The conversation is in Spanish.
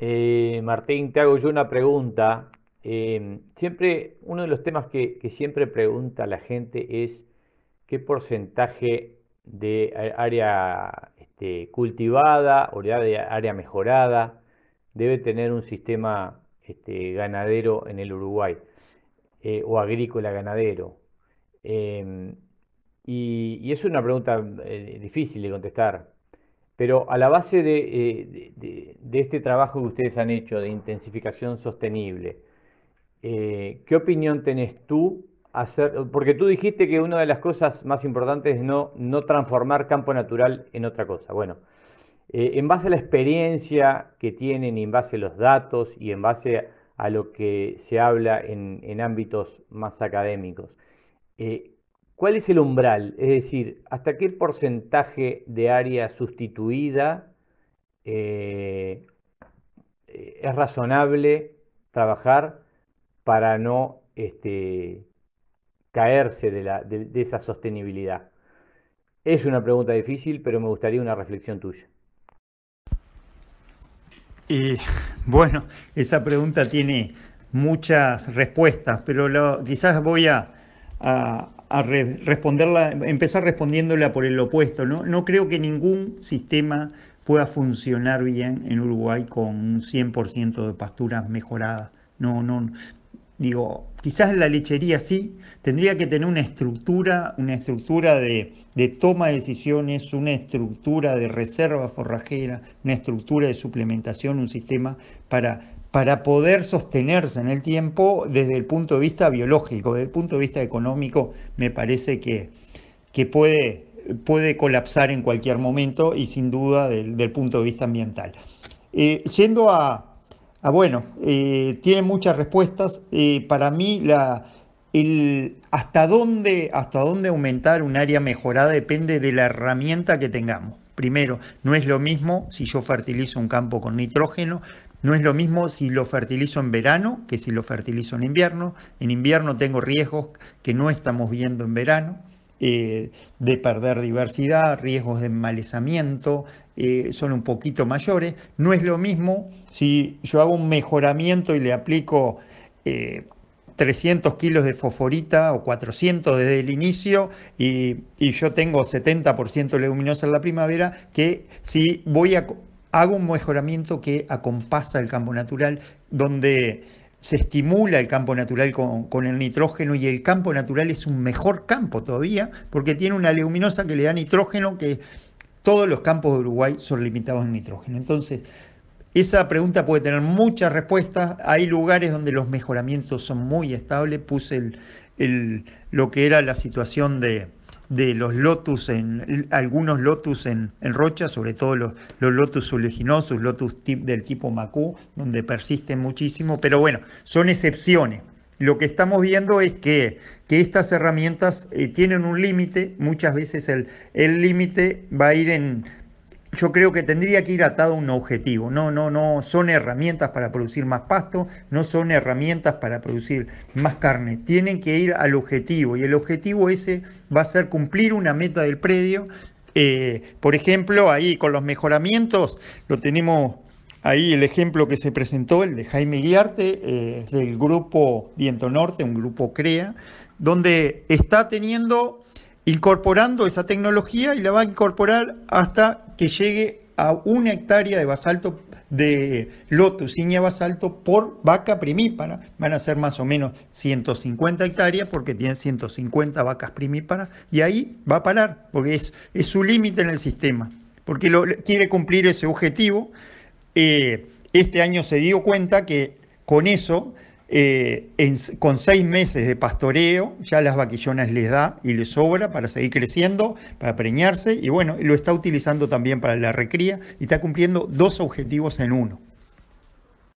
Eh, Martín, te hago yo una pregunta. Eh, siempre, uno de los temas que, siempre pregunta la gente es qué porcentaje de área este, cultivada o de área mejorada debe tener un sistema este, ganadero en el Uruguay eh, o agrícola ganadero. Em, y, es una pregunta difícil de contestar. Pero a la base eh, de, este trabajo que ustedes han hecho de intensificación sostenible, eh, ¿qué opinión tenés tú? porque tú dijiste que una de las cosas más importantes es no, no transformar campo natural en otra cosa. Bueno, eh, en base a la experiencia que tienen, en base a los datos y en base a, lo que se habla en, ámbitos más académicos, ¿Cuál es el umbral? Es decir, ¿hasta qué porcentaje de área sustituida eh, es razonable trabajar para no este, caerse de, esa sostenibilidad? Es una pregunta difícil, pero me gustaría una reflexión tuya. Y bueno, esa pregunta tiene muchas respuestas, pero quizás voy a, a responderla, empezar respondiéndola por el opuesto. ¿no? no creo que ningún sistema pueda funcionar bien en Uruguay con un 100% de pasturas mejoradas. No, no, digo, quizás la lechería sí, tendría que tener una estructura, una estructura de, de, toma de decisiones, una estructura de reserva forrajera, una estructura de suplementación, un sistema para para poder sostenerse en el tiempo desde el punto de vista biológico, desde el punto de vista económico, me parece que, puede, puede colapsar en cualquier momento y sin duda del, del punto de vista ambiental. Eh, yendo a, bueno, eh, tiene muchas respuestas. Eh, para mí, la, el, hasta, dónde, hasta dónde aumentar un área mejorada depende de la herramienta que tengamos. Primero, no es lo mismo si yo fertilizo un campo con nitrógeno no es lo mismo si lo fertilizo en verano que si lo fertilizo en invierno. En invierno tengo riesgos que no estamos viendo en verano, eh, de perder diversidad, riesgos de enmalezamiento, eh, son un poquito mayores. No es lo mismo si yo hago un mejoramiento y le aplico 300 eh, kilos de fosforita o 400 desde el inicio y, yo tengo 70% leguminosa en la primavera, que si voy a hago un mejoramiento que acompasa el campo natural, donde se estimula el campo natural con, el nitrógeno y el campo natural es un mejor campo todavía porque tiene una leguminosa que le da nitrógeno que todos los campos de Uruguay son limitados en nitrógeno. Entonces, esa pregunta puede tener muchas respuestas. Hay lugares donde los mejoramientos son muy estables. Puse lo que era la situación de, de los lotus, en, algunos lotus en, rocha, sobre todo los, los lotus uliginosus, lotus del tipo Macu, donde persisten muchísimo, pero bueno, son excepciones. Lo que estamos viendo es que, que estas herramientas eh, tienen un límite, muchas veces el límite va a ir en yo creo que tendría que ir atado a un objetivo. No, no, no son herramientas para producir más pasto, no son herramientas para producir más carne. Tienen que ir al objetivo y el objetivo ese va a ser cumplir una meta del predio. Eh, por ejemplo, ahí con los mejoramientos, lo tenemos ahí el ejemplo que se presentó, el de Jaime Guiarte, eh, del grupo Viento Norte, un grupo CREA, donde está teniendo incorporando esa tecnología y la va a incorporar hasta que llegue a una hectárea de basalto de lotusinia basalto por vaca primípara. Van a ser más o menos 150 hectáreas porque tiene 150 vacas primíparas y ahí va a parar porque es, es su límite en el sistema, porque quiere cumplir ese objetivo. Eh, este año se dio cuenta que con eso eh, en, con seis meses de pastoreo, ya las vaquillonas les da y les sobra para seguir creciendo, para preñarse, y bueno, lo está utilizando también para la recría y está cumpliendo dos objetivos en uno.